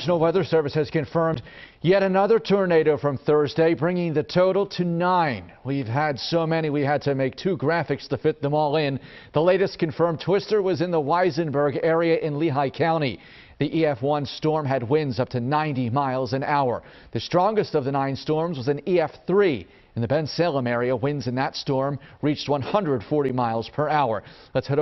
National Weather Service has confirmed yet another tornado from Thursday, bringing the total to nine. We've had so many, we had to make two graphics to fit them all in. The latest confirmed twister was in the Weisenberg area in Lehigh County. The EF1 storm had winds up to 90 miles an hour. The strongest of the nine storms was an EF3. In the Ben Salem area, winds in that storm reached 140 miles per hour. Let's head